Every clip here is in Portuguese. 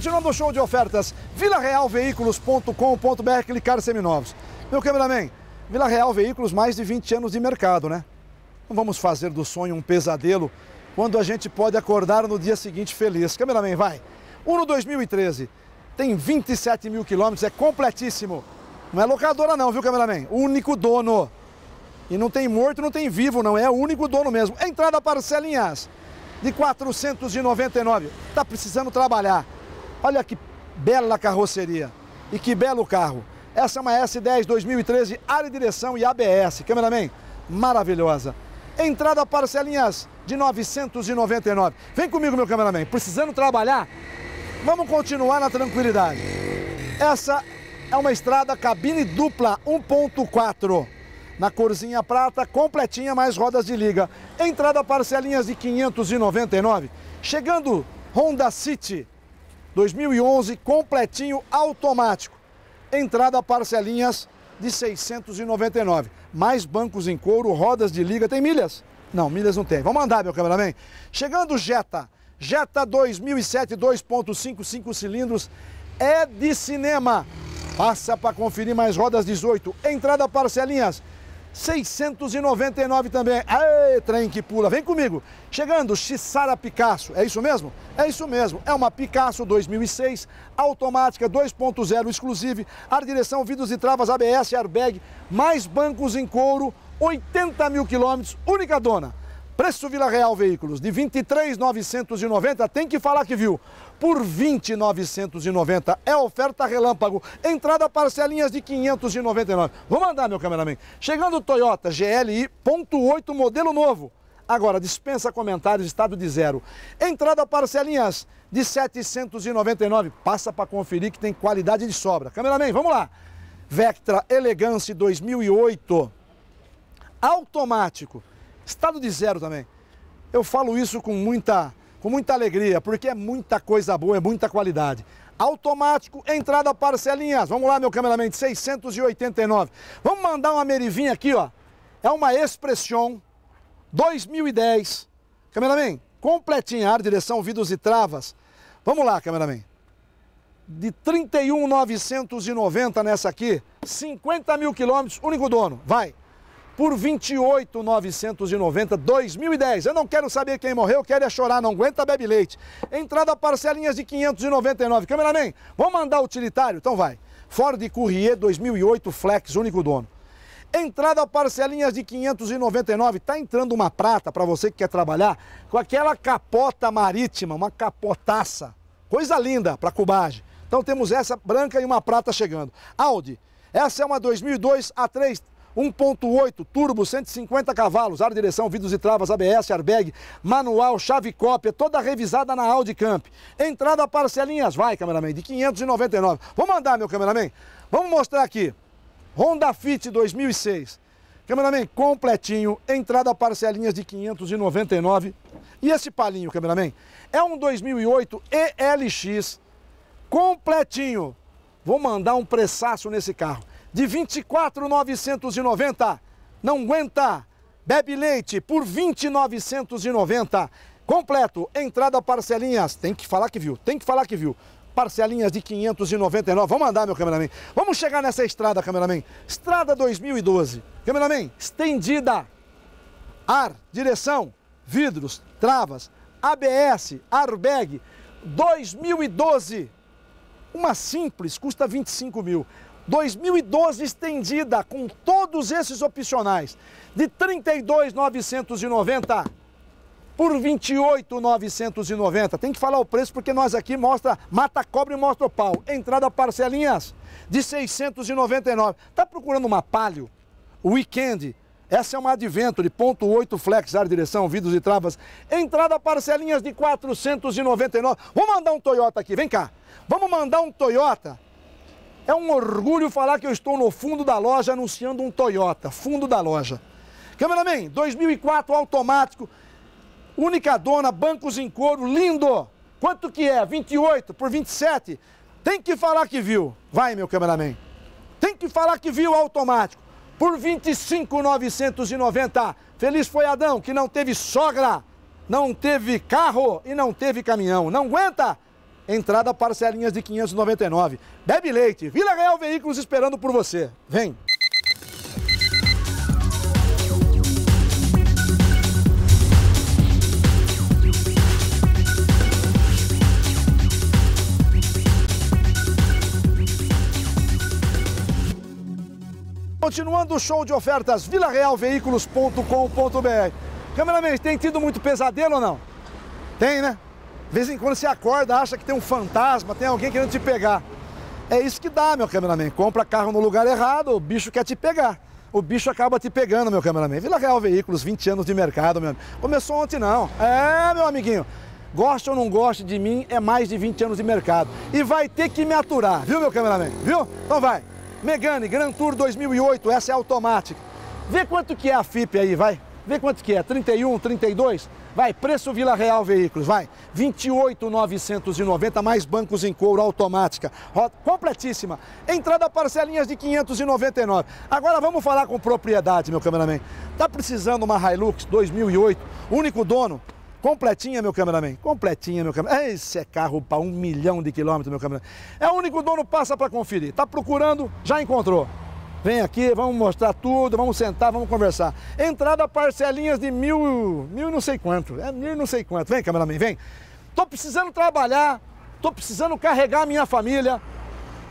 Continuando o show de ofertas, vilarealveículos.com.br, clicar seminovos. Meu cameraman, Vila Real Veículos, mais de 20 anos de mercado, né? Não vamos fazer do sonho um pesadelo quando a gente pode acordar no dia seguinte feliz. Cameraman, vai. Uno 2013, tem 27 mil quilômetros, é completíssimo. Não é locadora não, viu, cameraman? Único dono. E não tem morto, não tem vivo, não. É o único dono mesmo. Entrada parcelinhas em as de 499. Tá precisando trabalhar. Olha que bela carroceria e que belo carro. Essa é uma S10 2013, área e direção e ABS. Cameraman, maravilhosa. Entrada parcelinhas de 999. Vem comigo, meu cameraman. Precisando trabalhar? Vamos continuar na tranquilidade. Essa é uma estrada cabine dupla 1.4. Na corzinha prata, completinha, mais rodas de liga. Entrada parcelinhas de 599. Chegando, Honda City. 2011, completinho automático. Entrada parcelinhas de 699. Mais bancos em couro, rodas de liga. Tem milhas? Não, milhas não tem. Vamos andar, meu cameraman. Chegando o Jetta. Jetta 2007 2.55 cilindros. É de cinema. Passa para conferir mais rodas 18. Entrada parcelinhas 699 também. Aê, trem que pula. Vem comigo. Chegando, Xara Picasso. É isso mesmo? É isso mesmo. É uma Picasso 2006, automática 2.0 exclusive, ar direção, vidros e travas, ABS, airbag, mais bancos em couro, 80 mil quilômetros, única dona. Preço Vila Real Veículos de 23,990, tem que falar que viu. Por 20,990 é oferta relâmpago. Entrada parcelinhas de 599. Vou mandar, meu cameraman. Chegando Toyota GLI.8 modelo novo. Agora, dispensa comentários, estado de zero. Entrada parcelinhas de 799. Passa para conferir que tem qualidade de sobra. Cameraman, vamos lá. Vectra Elegance 2008. Automático. Estado de zero também. Eu falo isso com muita, com muita alegria, porque é muita coisa boa, é muita qualidade. Automático, entrada parcelinhas. Vamos lá, meu cameraman, 689. Vamos mandar uma merivinha aqui, ó. É uma Expression 2010. Cameraman, completinha, ar, direção, vidros e travas. Vamos lá, cameraman. De 31,990 nessa aqui, 50 mil quilômetros, único dono. Vai por 28,990 2010. Eu não quero saber quem morreu, quero é chorar, não aguenta, bebe leite. Entrada parcelinhas de 599. Cameraman, vamos mandar utilitário? Então vai. Ford Courier 2008 Flex, único dono. Entrada parcelinhas de 599. Tá entrando uma prata para você que quer trabalhar com aquela capota marítima, uma capotaça. Coisa linda para cubagem. Então temos essa branca e uma prata chegando. Audi, essa é uma 2002 A3 1.8 turbo, 150 cavalos, ar, direção, vidros e travas, ABS, airbag, manual, chave cópia, toda revisada na Audi Camp. Entrada parcelinhas, vai, cameraman, de 599. Vou mandar, meu cameraman. Vamos mostrar aqui. Honda Fit 2006. Cameraman, completinho, entrada parcelinhas de 599. E esse palinho, cameraman? É um 2008 ELX completinho. Vou mandar um pressaço nesse carro de 24,990. Não aguenta. Bebe leite por 29,990. Completo, entrada parcelinhas. Tem que falar que viu, tem que falar que viu. Parcelinhas de 599. Vamos andar, meu cameraman. Vamos chegar nessa estrada, cameraman. Estrada 2012. Cameraman, estendida. Ar, direção, vidros, travas, ABS, airbag. 2012. Uma simples custa 25 mil. 2012 estendida com todos esses opcionais de 32,990 por 28,990. Tem que falar o preço porque nós aqui mostra mata cobre e mostra o pau. Entrada parcelinhas de 699. Tá procurando uma Palio Weekend? Essa é uma Adventure, ponto 8 flex, ar, direção, vidros e travas. Entrada parcelinhas de 499. Vou mandar um Toyota aqui, vem cá. Vamos mandar um Toyota é um orgulho falar que eu estou no fundo da loja anunciando um Toyota, fundo da loja. Cameraman, 2004 automático, única dona, bancos em couro, lindo. Quanto que é? 28 por 27? Tem que falar que viu. Vai, meu cameraman. Tem que falar que viu automático. Por 25,990. Feliz foi Adão, que não teve sogra, não teve carro e não teve caminhão. Não aguenta? Entrada parcelinhas de 599. Bebe leite. Vila Real Veículos esperando por você. Vem. Continuando o show de ofertas, vilarealveículos.com.br. Cameraman, tem tido muito pesadelo ou não? Tem, né? De vez em quando você acorda, acha que tem um fantasma, tem alguém querendo te pegar. É isso que dá, meu cameraman. Compra carro no lugar errado, o bicho quer te pegar. O bicho acaba te pegando, meu cameraman. Vila Real Veículos, 20 anos de mercado, meu amigo. Começou ontem, não. É, meu amiguinho. Goste ou não goste de mim, é mais de 20 anos de mercado. E vai ter que me aturar, viu, meu cameraman? Viu? Então vai. Megane Grand Tour 2008, essa é automática. Vê quanto que é a FIP aí, vai. Vê quanto que é, 31, 32? Vai, preço Vila Real Veículos, vai. 28,990 mais bancos em couro automática. Roda completíssima. Entrada parcelinhas de 599. Agora vamos falar com propriedade, meu cameraman. Tá precisando uma Hilux 2008, único dono? Completinha, meu cameraman. Completinha, meu cameraman. Esse é carro para um milhão de quilômetros, meu cameraman. É o único dono, passa para conferir. Tá procurando? Já encontrou. Vem aqui, vamos mostrar tudo, vamos sentar, vamos conversar. Entrada parcelinhas de mil, mil não sei quanto, é mil não sei quanto. Vem, cameraman, vem. Tô precisando trabalhar, tô precisando carregar a minha família.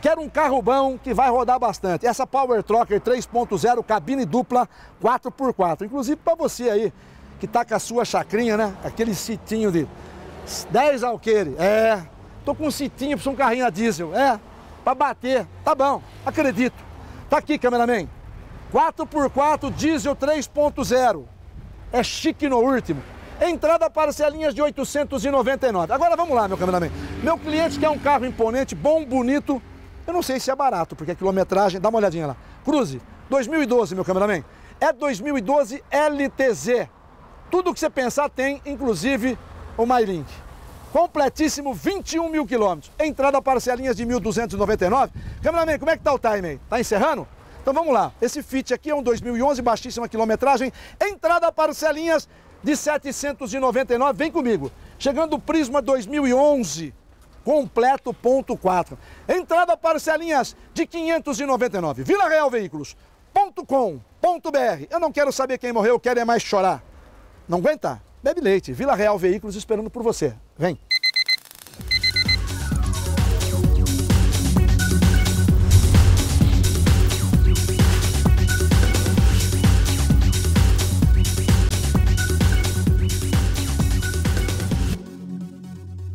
Quero um carro bom que vai rodar bastante. Essa Power Trocker 3.0, cabine dupla 4x4. Inclusive para você aí que tá com a sua chacrinha, né? Aquele sitinho de 10 alqueire. É, tô com um sitinho, preciso um carrinho a diesel. É, para bater. Tá bom, acredito. Tá aqui, cameraman. 4x4 diesel 3.0. É chique no último. Entrada parcelinhas de 899. Agora vamos lá, meu cameraman. Meu cliente quer um carro imponente, bom, bonito. Eu não sei se é barato, porque a quilometragem... Dá uma olhadinha lá. Cruze, 2012, meu cameraman. É 2012 LTZ. Tudo que você pensar tem, inclusive o MyLink completíssimo 21 mil quilômetros. Entrada parcelinhas de 1.299. Cameraman, como é que tá o time aí? Tá encerrando? Então vamos lá. Esse Fit aqui é um 2011, baixíssima quilometragem. Entrada parcelinhas de 799. Vem comigo. Chegando o Prisma 2011, completo ponto 4. Entrada parcelinhas de 599. Vila Real Veículos. br Eu não quero saber quem morreu, eu quero é mais chorar. Não aguenta? Bebe leite. Vila Real Veículos esperando por você. Vem.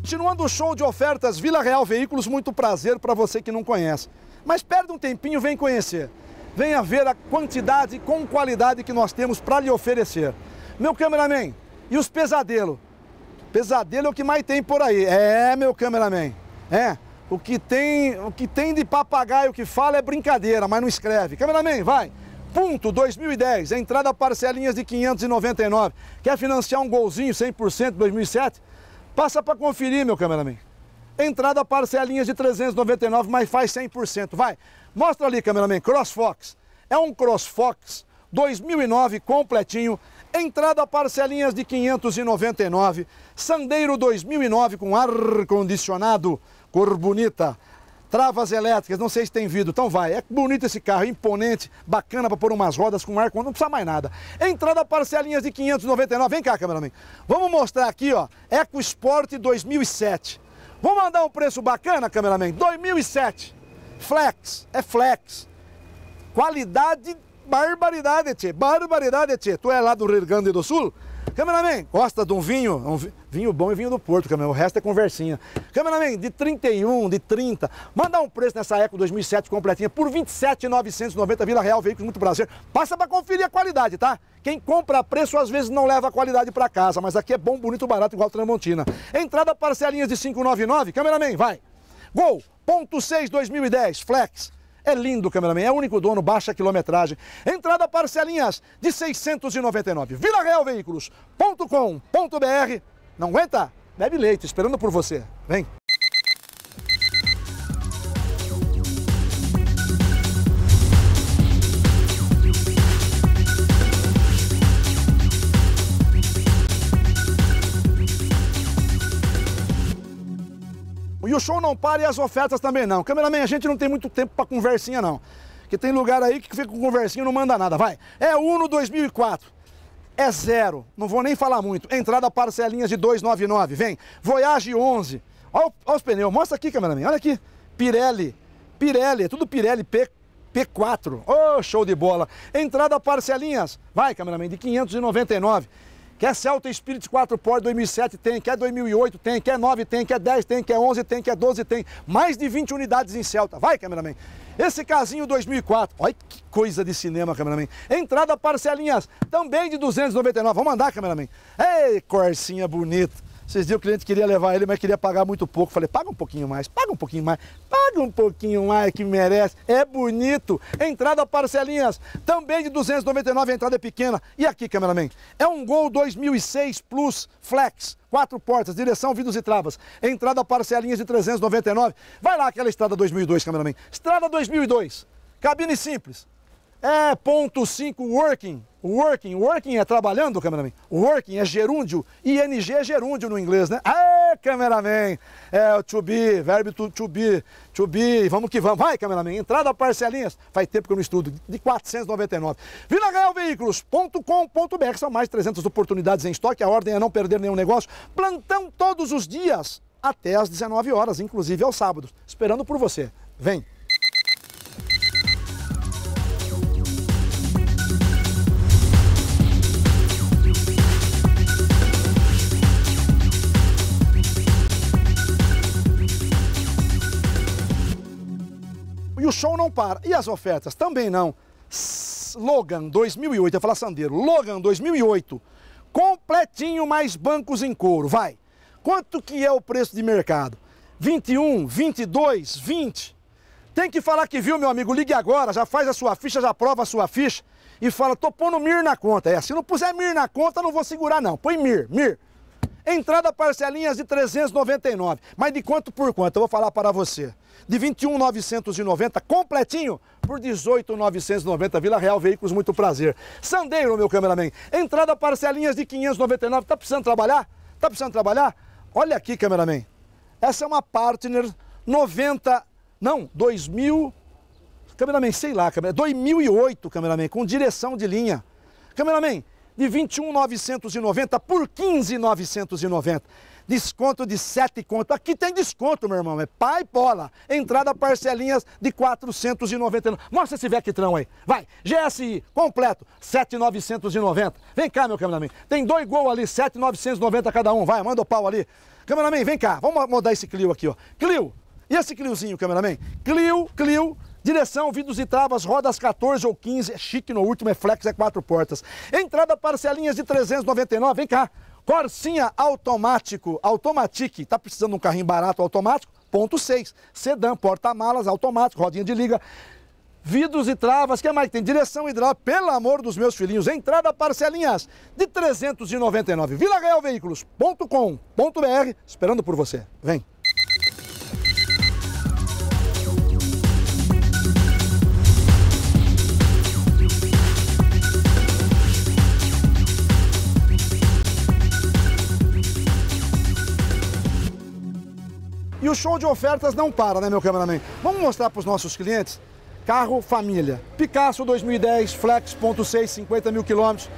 Continuando o show de ofertas Vila Real Veículos, muito prazer para você que não conhece. Mas perde um tempinho, vem conhecer. Venha ver a quantidade com qualidade que nós temos para lhe oferecer. Meu cameraman, e os pesadelos? Pesadelo é o que mais tem por aí. É, meu cameraman. É. O que tem, o que tem de papagaio que fala é brincadeira, mas não escreve. Cameraman, vai. Ponto 2010, entrada parcelinhas de 599. Quer financiar um golzinho 100% 2007? Passa para conferir, meu cameraman. Entrada parcelinhas de 399, mas faz 100%. Vai. Mostra ali, cameraman, CrossFox. É um CrossFox 2009 completinho, entrada parcelinhas de 599, Sandeiro 2009 com ar condicionado, cor bonita, travas elétricas, não sei se tem vidro, então vai. É bonito esse carro, é imponente, bacana para pôr umas rodas com ar, não precisa mais nada. Entrada parcelinhas de 599, vem cá, cameraman. Vamos mostrar aqui, ó, EcoSport 2007. Vamos mandar um preço bacana, cameraman? 2007. Flex, é flex. Qualidade Barbaridade, tchê. Barbaridade, tchê. Tu é lá do Rio Grande do Sul? Cameraman, gosta de um vinho? Um vinho bom e vinho do Porto, cameraman. O resto é conversinha. Cameraman, de 31, de 30. Manda um preço nessa Eco 2007 completinha por 27,990 Vila Real Veículos, muito prazer. Passa para conferir a qualidade, tá? Quem compra a preço às vezes não leva a qualidade para casa, mas aqui é bom, bonito, barato igual a Tramontina. Entrada parcelinhas de 599. Cameraman, vai. Gol, ponto 6 2010, flex. É lindo, o cameraman. É único dono, baixa quilometragem. Entrada parcelinhas de 699. VilaRealVeículos.com.br. Não aguenta? Bebe leite, esperando por você. Vem. o show não para e as ofertas também não. Cameraman, a gente não tem muito tempo para conversinha não. Que tem lugar aí que fica com conversinha e não manda nada, vai. É Uno 2004 é zero. Não vou nem falar muito. Entrada parcelinhas de 299. Vem. Voyage 11. Olha, os pneus. Mostra aqui, cameraman. Olha aqui. Pirelli. Pirelli. É tudo Pirelli P, P4. Oh, show de bola. Entrada parcelinhas. Vai, cameraman. De 599. Quer Celta Spirit 4 Power 2007 tem, quer 2008 tem, quer 9 tem, quer 10 tem, quer 11 tem, quer 12 tem. Mais de 20 unidades em Celta. Vai, cameraman. Esse casinho 2004. Olha que coisa de cinema, cameraman. Entrada parcelinhas, também de 299. Vamos andar, cameraman. Ei, corsinha bonita. Vocês diziam que o cliente queria levar ele, mas queria pagar muito pouco. Falei, paga um pouquinho mais, paga um pouquinho mais, paga um pouquinho mais que merece. É bonito. Entrada parcelinhas, também de 299, a entrada é pequena. E aqui, cameraman? É um Gol 2006 Plus Flex quatro portas, direção, vidros e travas, entrada parcelinhas de 399. Vai lá aquela estrada 2002, cameraman. Estrada 2002, cabine simples. É ponto 5 working, Working, working é trabalhando, cameraman. Working é gerúndio, ING é gerúndio no inglês, né? Ah, cameraman, é o to be, verbo to, to be, to be, vamos que vamos. Vai, cameraman, entrada parcelinhas, faz tempo que eu não estudo, de 499. Vilagalveículos.com.br, são mais de 300 oportunidades em estoque, a ordem é não perder nenhum negócio. Plantão todos os dias, até às 19 horas, inclusive aos sábados, esperando por você. Vem! o show não para. E as ofertas também não. Logan 2008, ia falar Sandeiro. Logan 2008, completinho mais bancos em couro. Vai. Quanto que é o preço de mercado? 21, 22, 20. Tem que falar que viu, meu amigo. Ligue agora, já faz a sua ficha, já prova a sua ficha e fala: tô pondo MIR na conta. É, se não puser MIR na conta, não vou segurar, não. Põe MIR, MIR. Entrada parcelinhas de 399. Mas de quanto por quanto? Eu vou falar para você. De 21,990 completinho por 18,990. Vila Real Veículos, muito prazer. Sandeiro, meu cameraman. Entrada parcelinhas de 599. Tá precisando trabalhar? Tá precisando trabalhar? Olha aqui, cameraman. Essa é uma Partner 90... Não, 2000... Cameraman, sei lá, cameraman. 2008, cameraman, com direção de linha. Cameraman, de 21,990 por 15,990. Desconto de 7 conto. Aqui tem desconto, meu irmão. É pai bola. Entrada parcelinhas de 499. Mostra esse Vectrão aí. Vai. GSI completo, 7,990. Vem cá, meu cameraman. Tem dois gols ali, 7,990 cada um. Vai, manda o pau ali. Cameraman, vem cá. Vamos mudar esse Clio aqui, ó. Clio. E esse Cliozinho, cameraman? Clio, Clio, Direção, vidros e travas, rodas 14 ou 15, é chique no último, é flex, é quatro portas. Entrada parcelinhas de 399, vem cá. Corsinha automático, automatique, tá precisando de um carrinho barato automático? Ponto 6. Sedã, porta-malas, automático, rodinha de liga vidros e travas, que mais tem? Direção hidráulica, pelo amor dos meus filhinhos, entrada parcelinhas de 399. Vila ponto br esperando por você. Vem! E o show de ofertas não para, né, meu cameraman? Vamos mostrar para os nossos clientes? Carro família. Picasso 2010, Flex Flex.6, 50 mil quilômetros.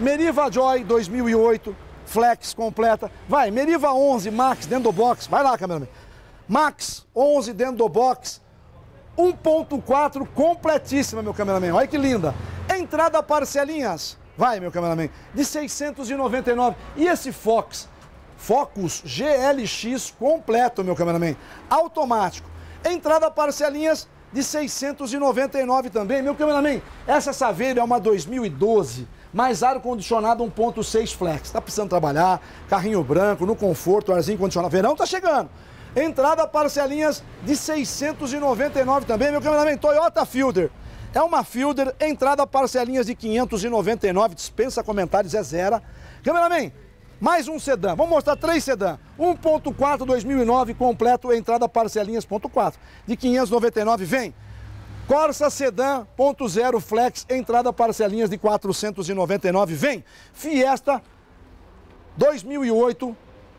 Meriva Joy 2008, Flex completa. Vai, Meriva 11 Max dentro do box. Vai lá, cameraman. Max 11 dentro do box. 1.4 completíssima, meu cameraman. Olha que linda. Entrada parcelinhas. Vai, meu cameraman. De 699. E esse Fox Focus GLX completo, meu cameraman. Automático. Entrada parcelinhas de 699 também. Meu cameraman, essa Saveiro é uma 2012, mais ar-condicionado 1.6 flex. Tá precisando trabalhar, carrinho branco, no conforto, arzinho condicionado. Verão tá chegando. Entrada parcelinhas de 699 também. Meu cameraman, Toyota Fielder. É uma Fielder, entrada parcelinhas de 599, dispensa comentários, é zero. Cameraman, mais um sedã. Vamos mostrar três sedã. 1.4 2009 completo, entrada parcelinhas.4 de 599 vem. Corsa Sedan .0 Flex, entrada parcelinhas de 499 vem. Fiesta 2008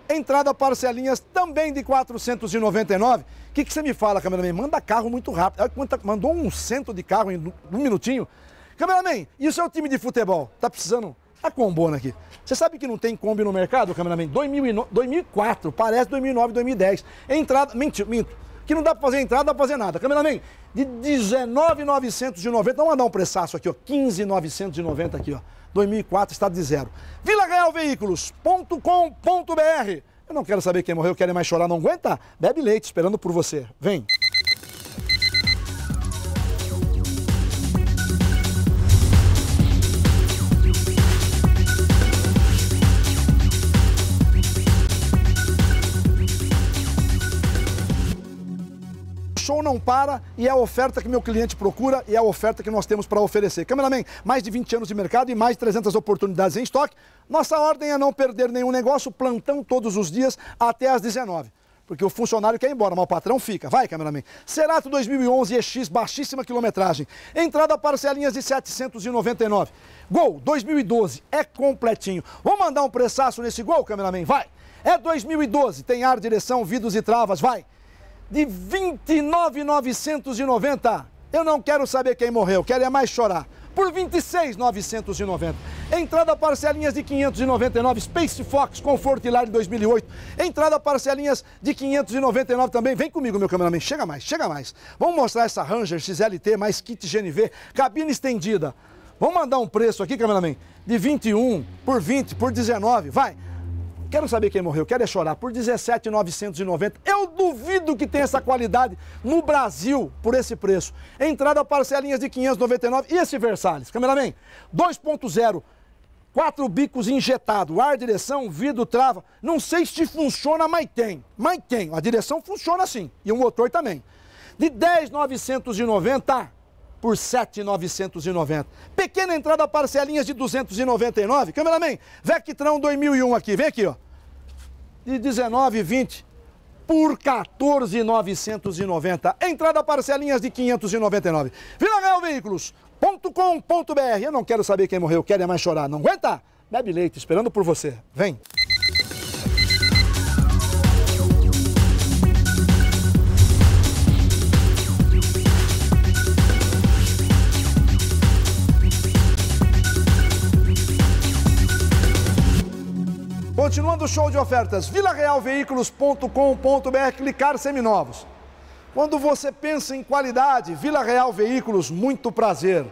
entrada parcelinhas também de 499. O que, que você me fala, cameraman? Manda carro muito rápido. Olha quanta, mandou um cento de carro em um minutinho. Cameraman, isso é o time de futebol. Tá precisando a tá combona aqui. Você sabe que não tem Kombi no mercado, cameraman? 2004, parece 2009, 2010. Entrada, mentira, minto. Que não dá pra fazer entrada, não dá pra fazer nada. Cameraman, de 19,990, vamos dar um preçaço aqui, ó. 15,990 aqui, ó. 2004, estado de zero. VilaRealVeículos.com.br Eu não quero saber quem morreu, quero mais chorar, não aguenta? Bebe leite, esperando por você. Vem. não para e é a oferta que meu cliente procura e é a oferta que nós temos para oferecer. Cameraman, mais de 20 anos de mercado e mais de 300 oportunidades em estoque. Nossa ordem é não perder nenhum negócio, plantão todos os dias até às 19 porque o funcionário quer ir embora, mas o patrão fica. Vai, cameraman. Cerato 2011 EX, baixíssima quilometragem. Entrada parcelinhas de 799. Gol 2012, é completinho. Vou mandar um pressaço nesse gol, cameraman? Vai. É 2012, tem ar, direção, vidros e travas. Vai de 29,990. Eu não quero saber quem morreu, quero é mais chorar. Por 26,990. Entrada parcelinhas de 599, Space Fox Comfort Hilar 2008. Entrada parcelinhas de 599 também. Vem comigo, meu cameraman. Chega mais, chega mais. Vamos mostrar essa Ranger XLT mais kit GNV, cabine estendida. Vamos mandar um preço aqui, cameraman, de 21 por 20 por 19. Vai, Quero saber quem morreu, quero é chorar. Por 17,990, eu duvido que tenha essa qualidade no Brasil por esse preço. Entrada parcelinhas de 599 e esse Versalhes. Cameraman, 2.0. Quatro bicos injetado, ar, direção, vidro, trava. Não sei se funciona, mas tem. Mas tem. A direção funciona sim. E o motor também. De 10,990 por 7,990. Pequena entrada parcelinhas de 299. Cameraman, Vectron 2001 aqui. Vem aqui, ó de 19 e por 14,990. Entrada parcelinhas de 599. Vila Real Veículos.com.br. Eu não quero saber quem morreu, quero é mais chorar. Não aguenta? Bebe leite, esperando por você. Vem. Quando o show de ofertas, vilarealveículos.com.br, clicar seminovos. Quando você pensa em qualidade, Vila Real Veículos, muito prazer.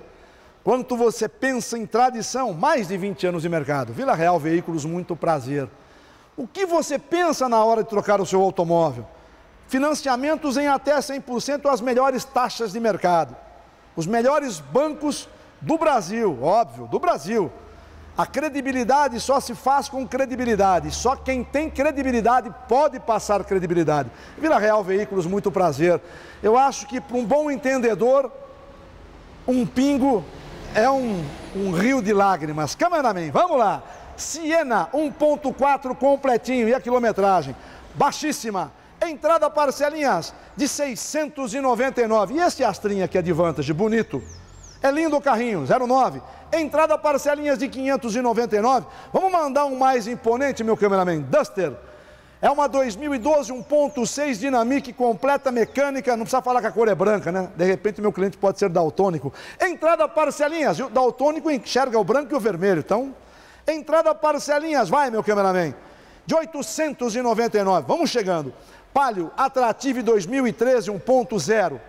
Quando você pensa em tradição, mais de 20 anos de mercado, Vila Real Veículos, muito prazer. O que você pensa na hora de trocar o seu automóvel? Financiamentos em até 100% as melhores taxas de mercado. Os melhores bancos do Brasil, óbvio, do Brasil. A credibilidade só se faz com credibilidade. Só quem tem credibilidade pode passar credibilidade. Vila Real Veículos, muito prazer. Eu acho que para um bom entendedor, um pingo é um, um rio de lágrimas. Cameraman, vamos lá. Siena 1.4 completinho e a quilometragem baixíssima. Entrada parcelinhas de 699. E esse Astrinha que é de bonito. É lindo o carrinho, 09. Entrada parcelinhas de 599. Vamos mandar um mais imponente, meu cameraman. Duster. É uma 2012 1.6 Dynamic completa mecânica, não precisa falar que a cor é branca, né? De repente meu cliente pode ser daltônico. Entrada parcelinhas, o daltônico enxerga o branco e o vermelho, então. Entrada parcelinhas, vai meu cameraman. De 899, vamos chegando. Palio Atrative 2013 1.0.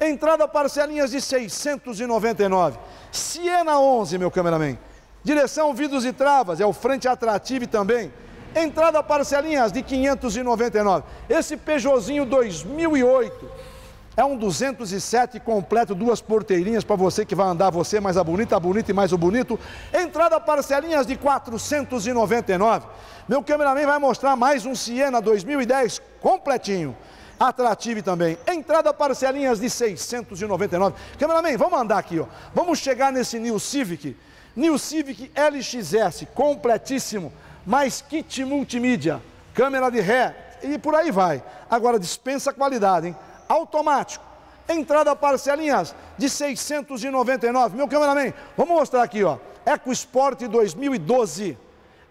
Entrada parcelinhas de 699. Siena 11, meu cameraman. Direção vidros e travas, é o frente atrativo também. Entrada parcelinhas de 599. Esse Peugeotzinho 2008 é um 207 completo, duas porteirinhas para você que vai andar, você mais a bonita, a bonita e mais o bonito. Entrada parcelinhas de 499. Meu cameraman vai mostrar mais um Siena 2010 completinho atrativo também. Entrada parcelinhas de 699. Cameraman, vamos andar aqui, ó. Vamos chegar nesse New Civic. New Civic LXS, completíssimo, mais kit multimídia, câmera de ré e por aí vai. Agora dispensa qualidade, hein? Automático. Entrada parcelinhas de 699. Meu cameraman, vamos mostrar aqui, ó. EcoSport 2012.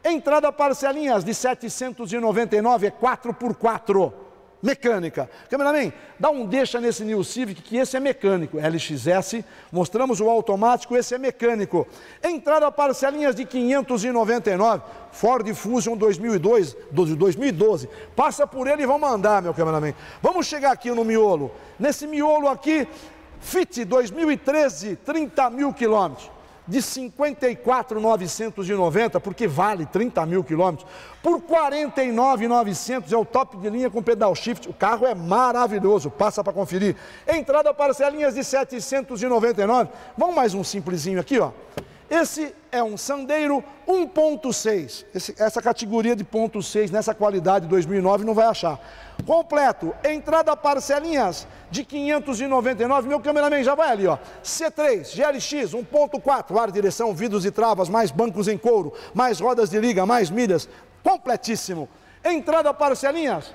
Entrada parcelinhas de 799, é 4x4 mecânica. Cameraman, dá um deixa nesse New Civic que esse é mecânico. LXS, mostramos o automático, esse é mecânico. Entrada parcelinhas de 599, Ford Fusion 2002, 2012. Passa por ele e vamos andar, meu cameraman. Vamos chegar aqui no miolo. Nesse miolo aqui, FIT 2013, 30 mil quilômetros de 54,990, porque vale 30 mil quilômetros, por 49,900, é o top de linha com pedal shift. O carro é maravilhoso, passa para conferir. Entrada parcelinhas de 799. Vamos mais um simplesinho aqui, ó. Esse é um Sandeiro 1.6. Essa categoria de ponto 6 nessa qualidade 2009 não vai achar. Completo, entrada parcelinhas de 599. Meu cameraman já vai ali, ó. C3, GLX 1.4, ar, direção, vidros e travas, mais bancos em couro, mais rodas de liga, mais milhas. Completíssimo. Entrada parcelinhas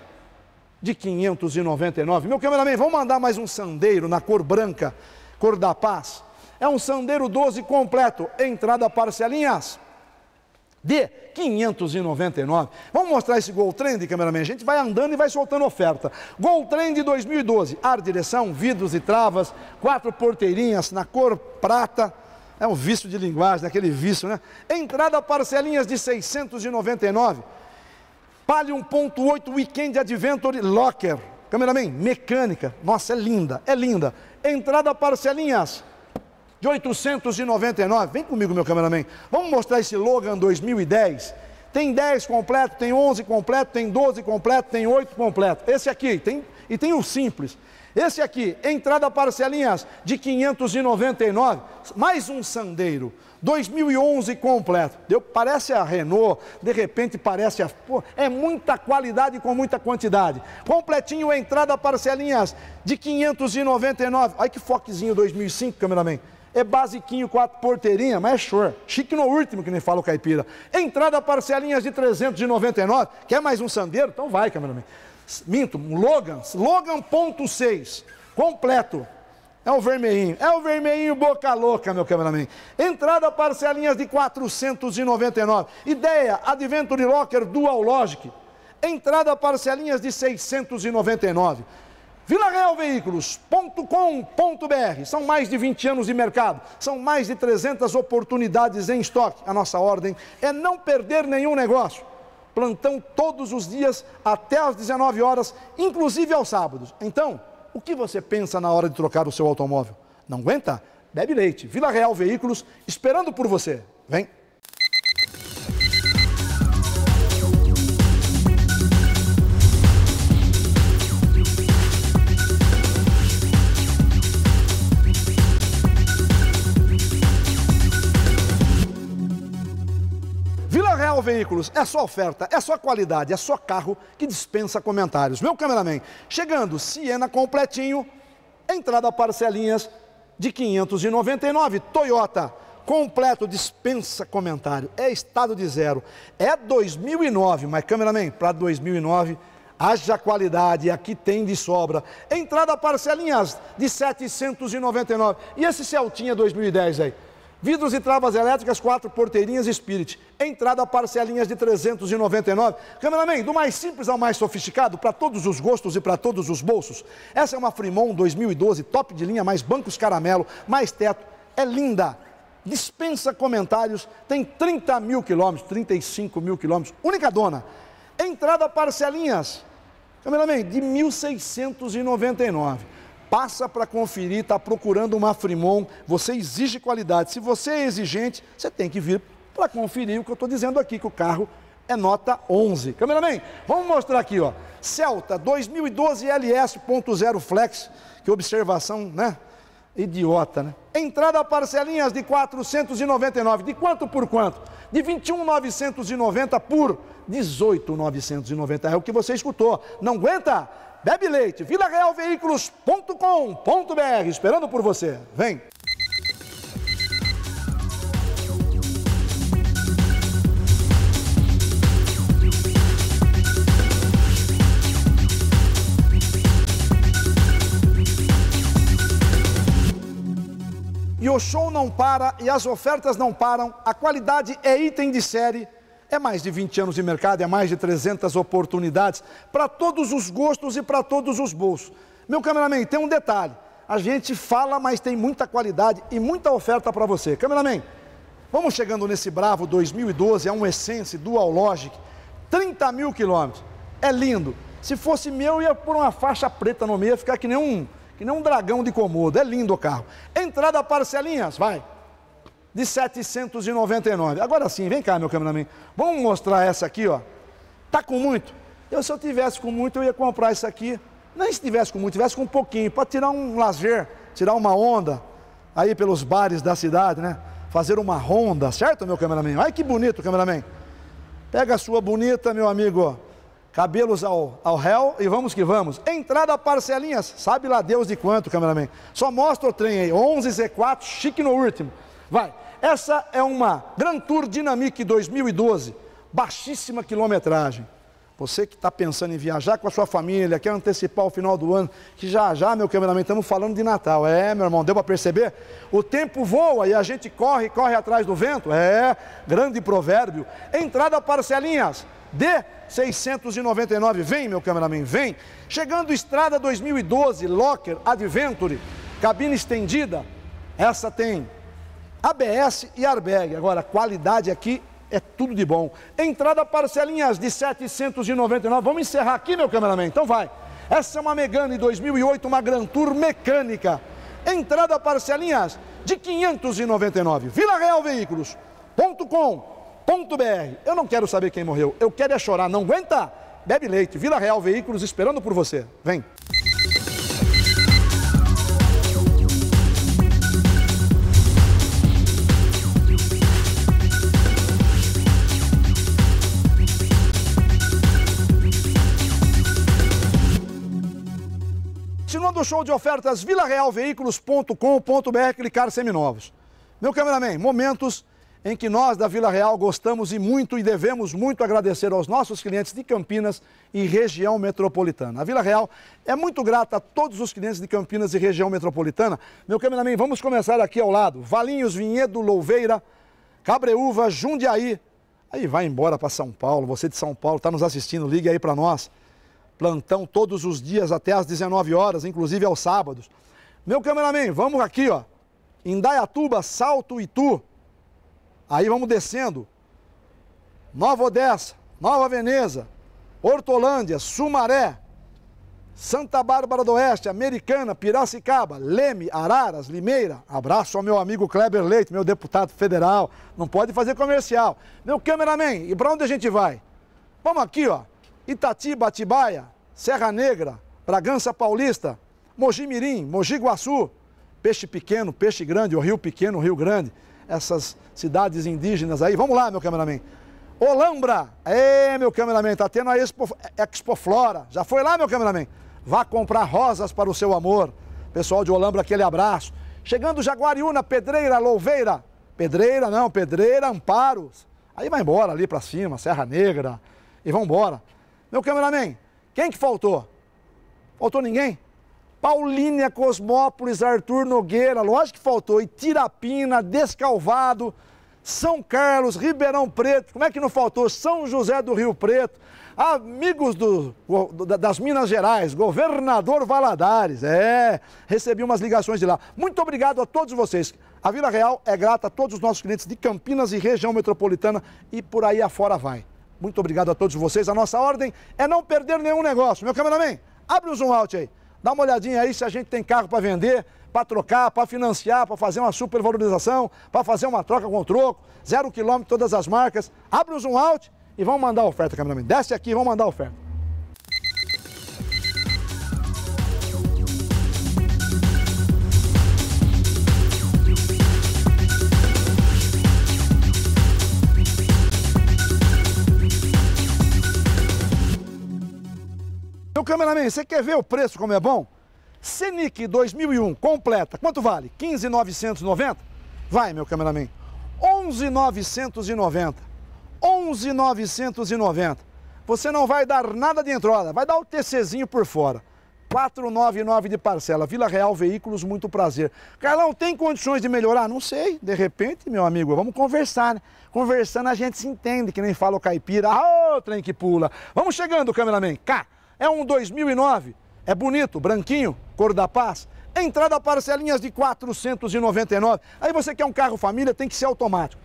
de 599. Meu cameraman, vamos mandar mais um Sandeiro na cor branca, cor da paz. É um Sandero 12 completo, entrada parcelinhas de 599. Vamos mostrar esse Gol Trend, cameraman. A gente vai andando e vai soltando oferta. Gol Trend 2012, ar direção, vidros e travas, quatro porteirinhas na cor prata. É um vício de linguagem, né? aquele vício, né? Entrada parcelinhas de 699. Palio 1.8 Weekend Adventure Locker. Cameraman, mecânica. Nossa, é linda, é linda. Entrada parcelinhas de 899. Vem comigo, meu cameraman. Vamos mostrar esse Logan 2010. Tem 10 completo, tem 11 completo, tem 12 completo, tem 8 completo. Esse aqui, tem, e tem o simples. Esse aqui, entrada parcelinhas de 599, mais um sandeiro, 2011 completo. Deu, parece a Renault, de repente parece a. Pô, é muita qualidade com muita quantidade. Completinho, entrada parcelinhas de 599. Olha que foquezinho 2005, cameraman. É basiquinho, quatro porteirinha, mas é chor. Chique no último, que nem fala o caipira. Entrada parcelinhas de 399. Quer mais um sandeiro? Então vai, cameraman. Minto, Logan, Logan.6. Completo. É o vermelhinho. É o vermelhinho boca louca, meu cameraman. Entrada parcelinhas de 499. Ideia, Adventure Locker Dual Logic. Entrada parcelinhas de 699. Villarrealveículos.com.br. São mais de 20 anos de mercado, são mais de 300 oportunidades em estoque. A nossa ordem é não perder nenhum negócio. Plantão todos os dias até às 19 horas, inclusive aos sábados. Então, o que você pensa na hora de trocar o seu automóvel? Não aguenta? Bebe leite. Vila Real Veículos esperando por você. Vem. Veículos, é só oferta, é só qualidade, é só carro que dispensa comentários. Meu cameraman, chegando, Siena completinho, entrada parcelinhas de 599, Toyota completo, dispensa comentário, é estado de zero, é 2009, mas cameraman, para 2009... Haja qualidade, aqui tem de sobra. Entrada parcelinhas de 799. E esse Celtinha 2010 aí? Vidros e travas elétricas, quatro porteirinhas Spirit. Entrada parcelinhas de 399. Cameraman, do mais simples ao mais sofisticado, para todos os gostos e para todos os bolsos. Essa é uma Frimon 2012, top de linha, mais bancos caramelo, mais teto. É linda. Dispensa comentários, tem 30 mil quilômetros, 35 mil quilômetros, única dona. Entrada parcelinhas, cameraman, de 1.699 passa para conferir, está procurando uma Frimon, você exige qualidade. Se você é exigente, você tem que vir para conferir o que eu estou dizendo aqui, que o carro é nota 11. Cameraman, vamos mostrar aqui, ó. Celta 2012 LS.0 Flex, que observação, né? Idiota, né? Entrada parcelinhas de 499, de quanto por quanto? De 21,990 por 18,990. É o que você escutou. Não aguenta? Bebe Leite, vilarealveículos.com.br, esperando por você. Vem! E o show não para e as ofertas não param, a qualidade é item de série é mais de 20 anos de mercado, é mais de 300 oportunidades para todos os gostos e para todos os bolsos. Meu cameraman, tem um detalhe. A gente fala, mas tem muita qualidade e muita oferta para você. Cameraman, vamos chegando nesse Bravo 2012, é um Essence Dual Logic, 30 mil quilômetros. É lindo. Se fosse meu, ia por uma faixa preta no meio, ia ficar que nem um, que nem um dragão de comodo. É lindo o carro. Entrada parcelinhas, vai de 799. Agora sim, vem cá, meu cameraman. Vamos mostrar essa aqui, ó. Tá com muito? Eu, se eu tivesse com muito, eu ia comprar isso aqui. Nem se tivesse com muito, tivesse com um pouquinho, para tirar um lazer, tirar uma onda aí pelos bares da cidade, né? Fazer uma ronda, certo, meu cameraman? Olha que bonito, cameraman. Pega a sua bonita, meu amigo. Cabelos ao, ao réu e vamos que vamos. Entrada parcelinhas, sabe lá Deus de quanto, cameraman. Só mostra o trem aí, 11 Z4, chique no último. Vai. Essa é uma Grand Tour Dynamic 2012, baixíssima quilometragem. Você que está pensando em viajar com a sua família, quer antecipar o final do ano, que já já, meu cameraman, estamos falando de Natal. É, meu irmão, deu para perceber? O tempo voa e a gente corre, corre atrás do vento. É, grande provérbio. Entrada parcelinhas de 699. Vem, meu cameraman, vem. Chegando Estrada 2012, Locker Adventure, cabine estendida. Essa tem ABS e airbag. Agora, qualidade aqui é tudo de bom. Entrada parcelinhas de 799. Vamos encerrar aqui, meu cameraman? Então vai. Essa é uma Megane 2008, uma Grand Tour mecânica. Entrada parcelinhas de 599. Vila Real br. Eu não quero saber quem morreu. Eu quero é chorar. Não aguenta? Bebe leite. Vila Real Veículos esperando por você. Vem. show de ofertas vilarealveículos.com.br, clicar seminovos. Meu cameraman, momentos em que nós da Vila Real gostamos e muito e devemos muito agradecer aos nossos clientes de Campinas e região metropolitana. A Vila Real é muito grata a todos os clientes de Campinas e região metropolitana. Meu cameraman, vamos começar aqui ao lado. Valinhos, Vinhedo, Louveira, Cabreúva, Jundiaí. Aí vai embora para São Paulo, você de São Paulo está nos assistindo, ligue aí para nós. Plantão todos os dias até às 19 horas, inclusive aos sábados. Meu cameraman, vamos aqui, ó. Indaiatuba, Salto Itu. Aí vamos descendo. Nova Odessa, Nova Veneza, Hortolândia, Sumaré, Santa Bárbara do Oeste, Americana, Piracicaba, Leme, Araras, Limeira. Abraço ao meu amigo Kleber Leite, meu deputado federal. Não pode fazer comercial. Meu cameraman, e para onde a gente vai? Vamos aqui, ó. Itatiba, Atibaia, Serra Negra, Bragança Paulista, Mirim, Mogi Guaçu, Peixe Pequeno, Peixe Grande, o Rio Pequeno, o Rio Grande, essas cidades indígenas aí. Vamos lá, meu cameraman. Olambra, é, meu cameraman, tá tendo a Expo, Expoflora. Já foi lá, meu cameraman? Vá comprar rosas para o seu amor. Pessoal de Olambra, aquele abraço. Chegando Jaguariúna, Pedreira, Louveira. Pedreira não, Pedreira, Amparos. Aí vai embora ali para cima, Serra Negra. E vamos embora. Meu cameraman, quem que faltou? Faltou ninguém? Paulínia, Cosmópolis, Arthur Nogueira, lógico que faltou. E Tirapina, Descalvado, São Carlos, Ribeirão Preto, como é que não faltou? São José do Rio Preto, amigos do, das Minas Gerais, governador Valadares. É, recebi umas ligações de lá. Muito obrigado a todos vocês. A Vila Real é grata a todos os nossos clientes de Campinas e região metropolitana e por aí afora vai. Muito obrigado a todos vocês. A nossa ordem é não perder nenhum negócio. Meu cameraman, abre o zoom out aí. Dá uma olhadinha aí se a gente tem carro para vender, para trocar, para financiar, para fazer uma supervalorização, para fazer uma troca com troco. Zero quilômetro, todas as marcas. Abre o zoom out e vamos mandar a oferta, cameraman. Desce aqui, vamos mandar a oferta. Então, cameraman, você quer ver o preço como é bom? Senic 2001 completa, quanto vale? 15,990? Vai, meu cameraman. 11,990. 11,990. Você não vai dar nada de entrada, vai dar o TCzinho por fora. 499 de parcela, Vila Real Veículos, muito prazer. Carlão, tem condições de melhorar? Não sei, de repente, meu amigo, vamos conversar, né? Conversando a gente se entende, que nem fala o caipira. Ah, oh, trem que pula. Vamos chegando, cameraman. Cá. É um 2009, é bonito, branquinho, cor da paz. Entrada parcelinhas de 499. Aí você quer um carro família, tem que ser automático.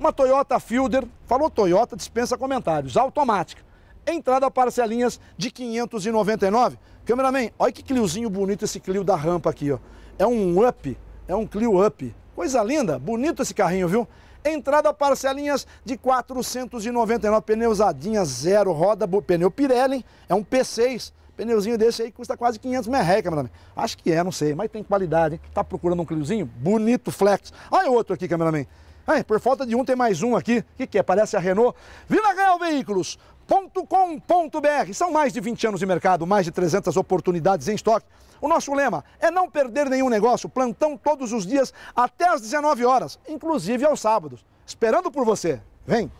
Uma Toyota Fielder, falou Toyota, dispensa comentários, automática. Entrada parcelinhas de 599. Cameraman, olha que Cliozinho bonito esse Clio da rampa aqui, ó. É um up, é um Clio up. Coisa linda, bonito esse carrinho, viu? Entrada parcelinhas de 499, pneusadinha zero, roda, pneu Pirelli, é um P6. Pneuzinho desse aí custa quase 500 merreca, cameraman. Acho que é, não sei, mas tem qualidade, hein? Tá procurando um criozinho? Bonito flex. Olha outro aqui, cameraman. Ai, por falta de um tem mais um aqui. O que, que é? Parece a Renault. Vila Real Veículos. .com.br. São mais de 20 anos de mercado, mais de 300 oportunidades em estoque. O nosso lema é não perder nenhum negócio, plantão todos os dias até às 19 horas, inclusive aos sábados. Esperando por você. Vem!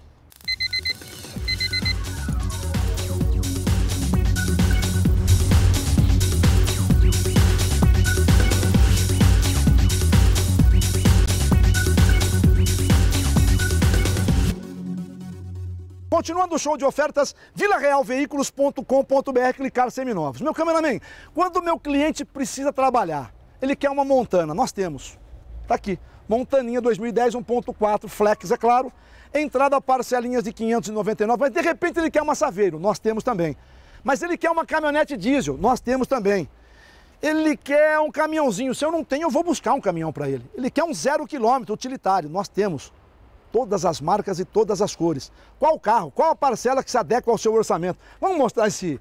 Continuando o show de ofertas, vilarealveículos.com.br, clicar seminovos. Meu cameraman, quando o meu cliente precisa trabalhar, ele quer uma montana, nós temos. Tá aqui, montaninha 2010 1.4 flex, é claro. Entrada parcelinhas de 599, mas de repente ele quer uma Saveiro, nós temos também. Mas ele quer uma caminhonete diesel, nós temos também. Ele quer um caminhãozinho, se eu não tenho, eu vou buscar um caminhão para ele. Ele quer um zero quilômetro utilitário, nós temos todas as marcas e todas as cores. Qual o carro? Qual a parcela que se adequa ao seu orçamento? Vamos mostrar esse,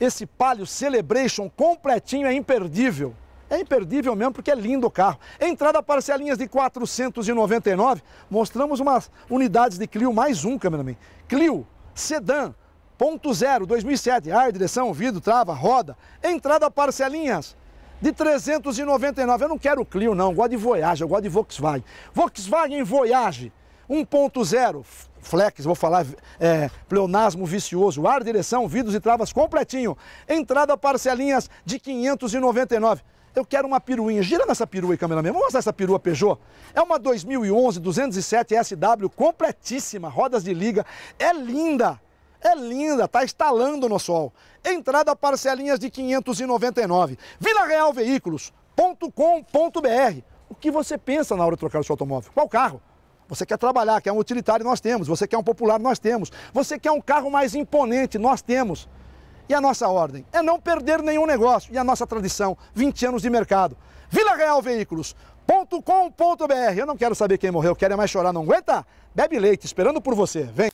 esse Palio Celebration completinho, é imperdível. É imperdível mesmo porque é lindo o carro. Entrada parcelinhas de 499, mostramos umas unidades de Clio mais um, cameraman. Clio, sedã, ponto zero, 2007, ar, direção, vidro, trava, roda. Entrada parcelinhas de 399. Eu não quero Clio não, eu gosto de Voyage, eu gosto de Volkswagen. Volkswagen Voyage, 1.0, flex, vou falar é, pleonasmo vicioso, ar, direção, vidros e travas completinho, entrada parcelinhas de 599. Eu quero uma peruinha. Gira nessa perua aí, mesmo. Vamos mostrar essa perua Peugeot. É uma 2011 207 SW completíssima, rodas de liga. É linda. É linda, tá estalando no sol. Entrada parcelinhas de 599. Vila Real Veículos.com.br. O que você pensa na hora de trocar o seu automóvel? Qual carro? Você quer trabalhar, quer um utilitário, nós temos. Você quer um popular, nós temos. Você quer um carro mais imponente, nós temos. E a nossa ordem é não perder nenhum negócio. E a nossa tradição, 20 anos de mercado. Vila Real Veículos, .com.br. Eu não quero saber quem morreu, quero é mais chorar, não aguenta? Bebe leite, esperando por você. Vem.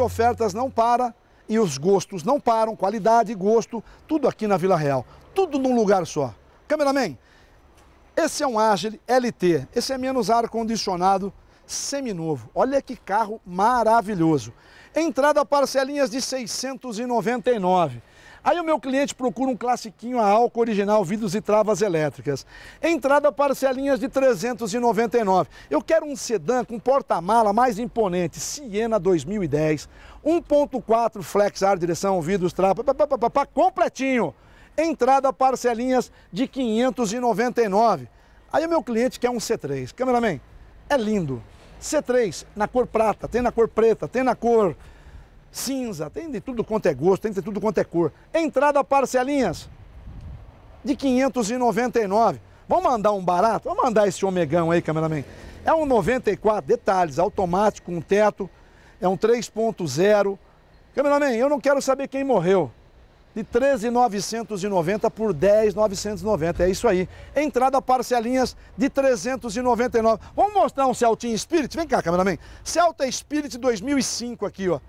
de ofertas não para e os gostos não param, qualidade, gosto, tudo aqui na Vila Real. Tudo num lugar só. Cameraman, esse é um Agile LT, esse é menos ar-condicionado seminovo. Olha que carro maravilhoso. Entrada parcelinhas de 699. Aí o meu cliente procura um classiquinho a álcool original, vidros e travas elétricas. Entrada parcelinhas de 399. Eu quero um sedã com porta-mala mais imponente, Siena 2010, 1.4 flex ar, direção, vidros, travas, completinho. Entrada parcelinhas de 599. Aí o meu cliente quer um C3. Cameraman, é lindo. C3 na cor prata, tem na cor preta, tem na cor cinza, tem de tudo quanto é gosto, tem de tudo quanto é cor. Entrada parcelinhas de 599. Vamos mandar um barato? Vamos mandar esse Omegão aí, cameraman. É um 94, detalhes, automático, um teto, é um 3.0. Cameraman, eu não quero saber quem morreu. De 13,990 por 10,990, é isso aí. Entrada parcelinhas de 399. Vamos mostrar um Celtinha Spirit? Vem cá, cameraman. Celta Spirit 2005 aqui, ó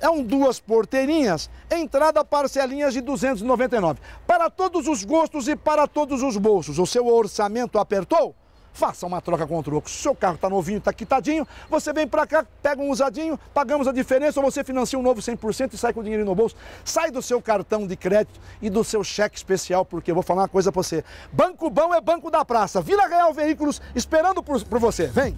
é um duas porteirinhas, entrada parcelinhas de 299. Para todos os gostos e para todos os bolsos. O seu orçamento apertou? Faça uma troca com o troco. Se o seu carro está novinho, está quitadinho, você vem para cá, pega um usadinho, pagamos a diferença, ou você financia um novo 100% e sai com o dinheiro no bolso. Sai do seu cartão de crédito e do seu cheque especial, porque eu vou falar uma coisa para você. Banco Bom é banco da praça. Vila Real Veículos esperando por, por você. Vem!